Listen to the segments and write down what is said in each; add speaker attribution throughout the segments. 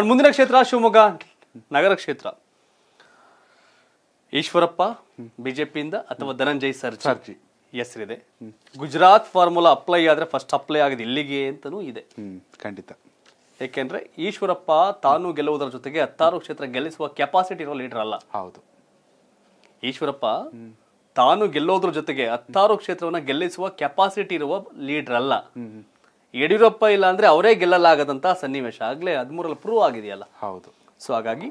Speaker 1: and ಮುಂದಿನ ಕ್ಷೇತ್ರ ಶಿವಮೊಗ್ಗ ನಗರ ಕ್ಷೇತ್ರ ಈಶ್ವರಪ್ಪ ಬಿಜೆಪಿಯಿಂದ ಅಥವಾ ಧನಂಜಯ್ ಸರ್ಜಿ ಹೆಸರಿದೆ ಗುಜರಾತ್ ಫಾರ್ಮುಲಾ ಅಪ್ಲೈ ಆದ್ರೆ ಫಸ್ಟ್ ಅಪ್ಲೈ ಆಗಿದೆ ಇಲ್ಲಿಗೆ ಅಂತಲೂ ಇದೆ ಖಂಡಿತ ಏಕೆಂದ್ರೆ ಈಶ್ವರಪ್ಪ ತಾನು ಗೆಲ್ಲುವುದರ ಜೊತೆಗೆ ಹತ್ತಾರು ಕ್ಷೇತ್ರ ಗೆಲ್ಲಿಸುವ ಕೆಪಾಸಿಟಿ ಇರೋ ಲೀಡರ್ ಅಲ್ಲ ಹೌದು ಈಶ್ವರಪ್ಪ ತಾನು ಗೆಲ್ಲೋದ್ರ ಜೊತೆಗೆ ಹತ್ತಾರು ಕ್ಷೇತ್ರವನ್ನ ಗೆಲ್ಲಿಸುವ ಕೆಪಾಸಿಟಿ ಇರುವ ಲೀಡರ್ ಅಲ್ಲ ಯಡಿಯೂರಪ್ಪ ಇಲ್ಲ ಅಂದ್ರೆ ಅವರೇ ಗೆಲ್ಲಲಾಗದಂಥ ಸನ್ನಿವೇಶ ಆಗ್ಲೇ ಹದಿಮೂರಲ್ಲಿ ಪ್ರೂವ್ ಆಗಿದೆಯಲ್ಲ ಹೌದು ಸೊ ಹಾಗಾಗಿ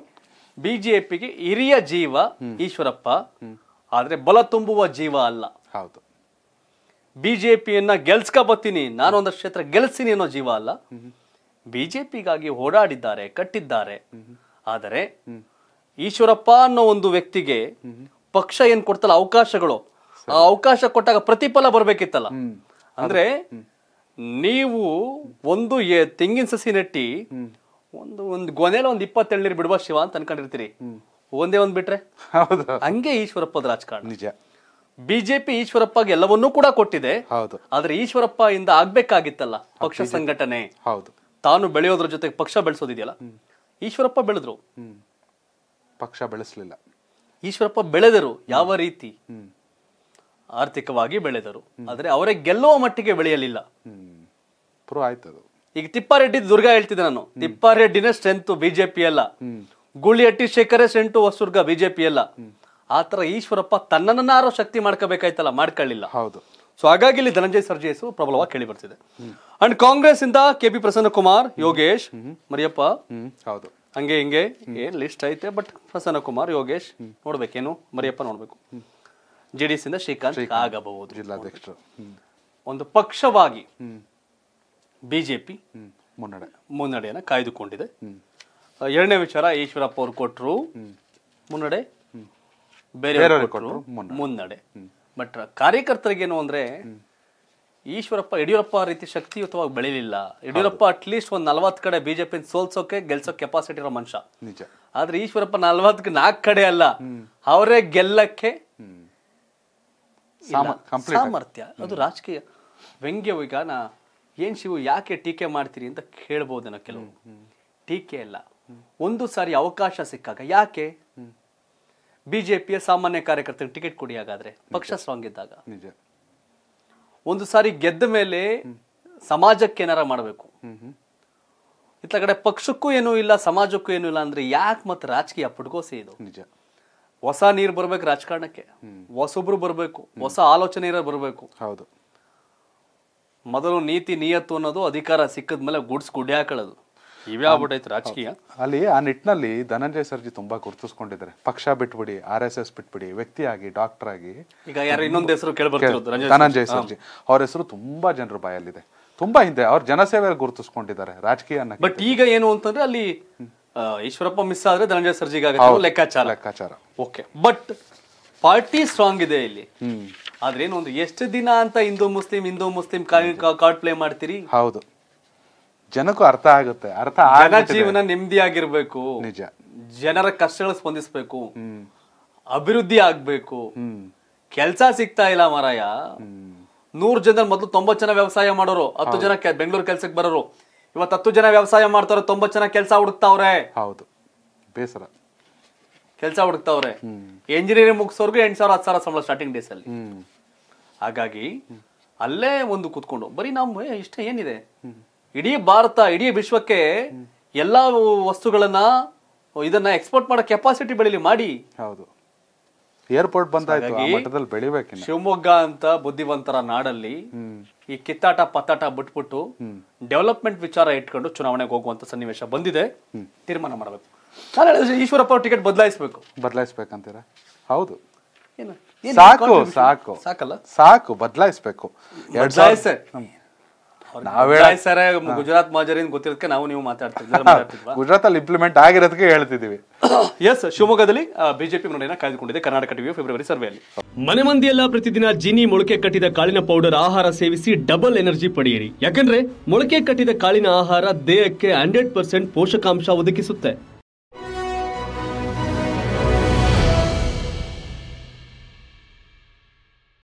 Speaker 1: ಬಿಜೆಪಿಗೆ ಹಿರಿಯ ಜೀವ ಈಶ್ವರಪ್ಪ ಆದರೆ ಬಲ ತುಂಬುವ ಜೀವ ಅಲ್ಲ ಹೌದು ಬಿ ಜೆ ಪಿಯನ್ನು ಗೆಲ್ಸ್ಕೊ ನಾನು ಒಂದಷ್ಟು ಕ್ಷೇತ್ರ ಗೆಲ್ಸ್ತೀನಿ ಅನ್ನೋ ಜೀವ ಅಲ್ಲ ಬಿಜೆಪಿಗಾಗಿ ಓಡಾಡಿದ್ದಾರೆ ಕಟ್ಟಿದ್ದಾರೆ ಆದರೆ ಈಶ್ವರಪ್ಪ ಅನ್ನೋ ಒಂದು ವ್ಯಕ್ತಿಗೆ ಪಕ್ಷ ಏನ್ ಕೊಡ್ತಲ್ಲ ಅವಕಾಶಗಳು ಆ ಅವಕಾಶ ಕೊಟ್ಟಾಗ ಪ್ರತಿಫಲ ಬರ್ಬೇಕಿತ್ತಲ್ಲ ಅಂದ್ರೆ ನೀವು ಒಂದು ತೆಂಗಿನ ಸಸಿ ನೆಟ್ಟಿ ಒಂದು ಒಂದು ಗೊನೆಲ ಒಂದು ಇಪ್ಪತ್ತೆರಡು ನೀರು ಬಿಡುವ ಶಿವ ಅಂತ ಅನ್ಕೊಂಡಿರ್ತೀರಿ ಒಂದೇ ಒಂದ್ ಬಿಟ್ರೆ ಹಂಗೆ ಈಶ್ವರಪ್ಪದ ರಾಜಕಾರಣ ನಿಜ ಬಿಜೆಪಿ ಈಶ್ವರಪ್ಪಗೆ ಎಲ್ಲವನ್ನೂ ಕೂಡ ಕೊಟ್ಟಿದೆ ಹೌದು ಆದ್ರೆ ಈಶ್ವರಪ್ಪ ಇಂದ ಆಗ್ಬೇಕಾಗಿತ್ತಲ್ಲ ಪಕ್ಷ ಸಂಘಟನೆ ಹೌದು ತಾನು ಬೆಳೆಯೋದ್ರ ಜೊತೆಗೆ ಪಕ್ಷ ಬೆಳೆಸೋದಿದೆಯಲ್ಲ ಈಶ್ವರಪ್ಪ ಬೆಳೆದ್ರು ಪಕ್ಷ ಬೆಳೆಸಲಿಲ್ಲ ಈಶ್ವರಪ್ಪ ಬೆಳೆದರು ಯಾವ ರೀತಿ ಆರ್ಥಿಕವಾಗಿ ಬೆಳೆದರು ಆದ್ರೆ ಅವರೇ ಗೆಲ್ಲುವ ಮಟ್ಟಿಗೆ ಬೆಳೆಯಲಿಲ್ಲ ಪ್ರೂವ್ ಅದು ಈಗ ತಿಪ್ಪಾರೆಡ್ಡಿ ದುರ್ಗಾ ಹೇಳ್ತಿದ್ದೆ ನಾನು ತಿಪ್ಪಾರೆಡ್ಡಿನೇ ಸ್ಟ್ರೆಂತ್ ಬಿಜೆಪಿ ಅಲ್ಲ ಗುಳಿಹಟ್ಟಿ ಶೇಖರೇ ಸೆಂಟು ಹೊಸದುರ್ಗ ಬಿಜೆಪಿ ಅಲ್ಲ ಆತರ ಈಶ್ವರಪ್ಪ ಆರೋ ಶಕ್ತಿ ಮಾಡ್ಕೋಬೇಕಾಯ್ತಲ್ಲ ಮಾಡ್ಕೊಳ್ಳಿಲ್ಲ ಹೌದು ಸೊ ಹಾಗಾಗಿ ಇಲ್ಲಿ ಧನಂಜಯ ಸರ್ಜಿ ಪ್ರಬಲವಾಗಿ ಕೇಳಿ ಬರ್ತಿದೆ ಅಂಡ್ ಕಾಂಗ್ರೆಸ್ ಇಂದ ಕೆ ಪಿ ಪ್ರಸನ್ನ ಕುಮಾರ್ ಯೋಗೇಶ್ ಮರಿಯಪ್ಪ ಹೌದು ಹಂಗೆ ಹಿಂಗೆ ಏನ್ ಲಿಸ್ಟ್ ಐತೆ ಬಟ್ ಪ್ರಸನ್ನ ಕುಮಾರ್ ಯೋಗೇಶ್ ನೋಡ್ಬೇಕೇನು ಮರಿಯಪ್ಪ ನೋಡ್ಬೇಕು ಜೆಡಿಎಸ್ ಇಂದ ಶ್ರೀಕಾಂತ್ ಆಗಬಹುದು ಒಂದು ಪಕ್ಷವಾಗಿ ಬಿಜೆಪಿ ಜೆ ಮುನ್ನಡೆ ಮುನ್ನಡೆಯನ್ನು ಕಾಯ್ದುಕೊಂಡಿದೆ ಎರಡನೇ ವಿಚಾರ ಈಶ್ವರಪ್ಪ ಅವರು ಕೊಟ್ಟರು ಮುನ್ನಡೆ ಬೇರೆ ಮುನ್ನಡೆ ಬಟ್ ಕಾರ್ಯಕರ್ತರಿಗೇನು ಅಂದ್ರೆ ಈಶ್ವರಪ್ಪ ಯಡಿಯೂರಪ್ಪ ರೀತಿ ಶಕ್ತಿಯುತವಾಗಿ ಬೆಳಿಲಿಲ್ಲ ಯಡಿಯೂರಪ್ಪ ಅಟ್ಲೀಸ್ಟ್ ಒಂದು ನಲ್ವತ್ತು ಕಡೆ ಬಿಜೆಪಿ ಸೋಲ್ಸೋಕೆ ಗೆಲ್ಸೋ ಕೆಪಾಸಿಟಿ ಇರೋ ಮನುಷ್ಯ ನಿಜ ಆದ್ರೆ ಈಶ್ವರಪ್ಪ ನಲ್ವತ್ತ್ ನಾಲ್ಕು ಕಡೆ ಅಲ್ಲ ಅವರೇ ಗೆಲ್ಲಕ್ಕೆ ಸಾಮರ್ಥ್ಯ ಅದು ರಾಜಕೀಯ ವ್ಯಂಗ್ಯ ಈಗ ನಾ ಏನ್ ಶಿವು ಯಾಕೆ ಟೀಕೆ ಮಾಡ್ತೀರಿ ಅಂತ ಕೇಳ್ಬೋದನ ಕೆಲವು ಟೀಕೆ ಇಲ್ಲ ಒಂದು ಸಾರಿ ಅವಕಾಶ ಸಿಕ್ಕಾಗ ಯಾಕೆ ಬಿ ಜೆ ಪಿಯ ಸಾಮಾನ್ಯ ಕಾರ್ಯಕರ್ತರಿಗೆ ಟಿಕೆಟ್ ಕೊಡಿ ಹಾಗಾದ್ರೆ ಪಕ್ಷ ಸ್ಟ್ರಾಂಗ್ ಇದ್ದಾಗ ಒಂದು ಸಾರಿ ಗೆದ್ದ ಮೇಲೆ ಸಮಾಜಕ್ಕೆ ಏನಾರ ಮಾಡಬೇಕು ಇತ್ತ ಕಡೆ ಪಕ್ಷಕ್ಕೂ ಏನೂ ಇಲ್ಲ ಸಮಾಜಕ್ಕೂ ಏನೂ ಇಲ್ಲ ಅಂದ್ರೆ ಯಾಕೆ ಮತ್ತೆ ರಾಜಕೀಯ ಪುಟ್ಕೋಸಿ ಇದು ನಿಜ ಹೊಸ ನೀರು ಬರ್ಬೇಕು ರಾಜಕಾರಣಕ್ಕೆ ಹೊಸೊಬ್ರು ಬರಬೇಕು ಹೊಸ ಆಲೋಚನೆ ಇರೋ ಬರಬೇಕು ಹೌದು ಮೊದಲು ನೀತಿ ನಿಯತ್ತು ಅನ್ನೋದು ಅಧಿಕಾರ ಸಿಕ್ಕದ ಮೇಲೆ ಗುಡ್ಸ್ ಗುಡ್ಡೆ ಹಾಕೊಳ್ಳೋದು ಇವೇ ಆಗ್ಬಿಟ್ಟೈತೆ ರಾಜಕೀಯ
Speaker 2: ಅಲ್ಲಿ ಆ ನಿಟ್ಟಿನಲ್ಲಿ ಧನಂಜಯ ಸರ್ಜಿ ತುಂಬಾ ಗುರುತಿಸ್ಕೊಂಡಿದ್ದಾರೆ ಪಕ್ಷ ಬಿಟ್ಬಿಡಿ ಆರ್ ಎಸ್ ಎಸ್ ಬಿಟ್ಬಿಡಿ ವ್ಯಕ್ತಿ ಆಗಿ ಡಾಕ್ಟರ್ ಆಗಿ ಈಗ ಯಾರು ಇನ್ನೊಂದು ಹೆಸರು ಧನಂಜಯ ಸರ್ಜಿ ಅವ್ರ ಹೆಸರು ತುಂಬಾ ಜನರ ಬಾಯಲ್ಲಿದೆ ತುಂಬಾ ಹಿಂದೆ ಅವ್ರ ಜನಸೇವೆ ಗುರುತಿಸ್ಕೊಂಡಿದ್ದಾರೆ ರಾಜಕೀಯ ಬಟ್
Speaker 1: ಈಗ ಏನು ಅಂತಂದ್ರೆ ಅಲ್ಲಿ ಈಶ್ವರಪ್ಪ ಮಿಸ್ ಆದ್ರೆ ಧನಂಜಯ ಸರ್ಜಿಗೆ ಲೆಕ್ಕಾಚಾರ
Speaker 2: ಲೆಕ್ಕಾಚಾರ ಓಕೆ ಬಟ್
Speaker 1: ಪಾರ್ಟಿ ಸ್ಟ್ರಾಂಗ್ ಇದೆ ಇಲ್ಲಿ ಆದ್ರೆ ಏನು ಒಂದು ಎಷ್ಟು ದಿನ ಅಂತ Hindu Muslim Hindu Muslim card play ಮಾಡ್ತೀರಿ
Speaker 2: ಹೌದು ಜನಕ್ಕೂ ಅರ್ಥ ಆಗುತ್ತೆ ಅರ್ಥ ಜನ ಜೀವನ
Speaker 1: ನೆಮ್ಮದಿಯಾಗಿರ್ಬೇಕು ನಿಜ ಜನರ ಕಷ್ಟಗಳು ಸ್ಪಂದಿಸ್ಬೇಕು ಅಭಿವೃದ್ಧಿ ಆಗ್ಬೇಕು ಕೆಲ್ಸ ಸಿಗ್ತಾ ಇಲ್ಲ ಮಾರಾಯ ನೂರ್ ಜನ ಮೊದಲು ತೊಂಬತ್ ಜನ ವ್ಯವಸಾಯ ಮಾಡೋರು ಹತ್ತು ಜನ ಬೆಂಗಳೂರು ಕೆಲ್ಸಕ್ಕೆ ಬರೋರು ಇವತ್ತು ಹತ್ತು ಜನ ವ್ಯವಸಾಯ ಮಾಡ್ತಾರೆ ತೊಂಬತ್ ಜನ ಕೆಲಸ ಹುಡುಕ್ತಾವ್ರೆ ಹೌದು ಬೇಸರ ಕೆಲಸ ಹುಡುಕ್ತಾವ್ರೆ ಇಂಜಿನಿಯರಿಂಗ್ ಮುಗಿಸೋರ್ಗೆ ಎಂಟು ಸಾವಿರ ಹತ್ತು ಸಾವಿರ ಸಂಬಳ ಸ್ಟಾರ್ಟಿಂಗ್ ಡೇಸ್ ಅಲ್ಲಿ ಹಾಗಾಗಿ ಅಲ್ಲೇ ಒಂದು ಕುತ್ಕೊಂಡು ಬರೀ ನಮ್ ಇಷ್ಟ ಏನಿದೆ ಇಡೀ ಭಾರತ ಇಡೀ ವಿಶ್ವಕ್ಕೆ ಎಲ್ಲಾ ವಸ್ತುಗಳನ್ನ ಇದನ್ನ ಎಕ್ಸ್ಪೋರ್ಟ್ ಮಾಡೋ ಕೆಪಾಸಿಟಿ ಬೆಳಿಲಿ ಮಾಡಿ ಹೌದು
Speaker 2: ಏರ್ಪೋರ್ಟ್ ಬೆಳಿಬೇಕು
Speaker 1: ಶಿವಮೊಗ್ಗ ಅಂತ ಬುದ್ಧಿವಂತರ ನಾಡಲ್ಲಿ ಈ ಕಿತ್ತಾಟ ಪತ್ತಾಟ ಬಿಟ್ಬಿಟ್ಟು ಡೆವಲಪ್ಮೆಂಟ್ ವಿಚಾರ ಇಟ್ಕೊಂಡು ಚುನಾವಣೆಗೆ ಹೋಗುವಂತ ಸನ್ನಿವೇಶ ಬಂದಿದೆ
Speaker 2: ತೀರ್ಮಾನ ಮಾಡಬೇಕು ಈಶ್ವರಪ್ಪ ಟಿಕೆಟ್ ಬದಲಾಯಿಸಬೇಕು ಅಂತೀರಾ ಹೌದು
Speaker 1: ಏನು ಸಾಕು ಸಾಕು ಸಾಕಲ್ಲ
Speaker 2: ಸಾಕು ಬದಲಾಯಿಸ್ಬೇಕು ಎರಡ್ ಗುಜರಾತ್
Speaker 1: ಮಾಜರಿನ್ ಗೊತ್ತಿರೋದಕ್ಕೆ ನಾವು ನೀವು ಮಾತಾಡ್ತೀವಿ
Speaker 2: ಗುಜರಾತ್ ಅಲ್ಲಿ ಇಂಪ್ಲಿಮೆಂಟ್ ಆಗಿರೋದಕ್ಕೆ ಹೇಳ್ತಿದೀವಿ
Speaker 1: ಎಸ್ ಶಿವಮೊಗ್ಗದಲ್ಲಿ ಬಿಜೆಪಿ ಮುನ್ನಡೆಯನ್ನ ಕಾಯ್ದುಕೊಂಡಿದೆ ಕರ್ನಾಟಕ ಟಿವಿ ಫೆಬ್ರವರಿ ಸರ್ವೆಯಲ್ಲಿ ಮನೆ ಮಂದಿಯೆಲ್ಲ ಪ್ರತಿದಿನ ಜಿನಿ ಮೊಳಕೆ ಕಟ್ಟಿದ ಕಾಳಿನ ಪೌಡರ್ ಆಹಾರ ಸೇವಿಸಿ ಡಬಲ್ ಎನರ್ಜಿ ಪಡೆಯಿರಿ ಯಾಕಂದ್ರೆ ಮೊಳಕೆ ಕಟ್ಟಿದ ಕಾಳಿನ ಆಹಾರ ದೇಹಕ್ಕೆ ಹಂಡ್ರೆಡ್ ಪರ್ಸೆಂಟ್ ಪೋಷಕಾಂಶ ಒದಗಿಸುತ್ತೆ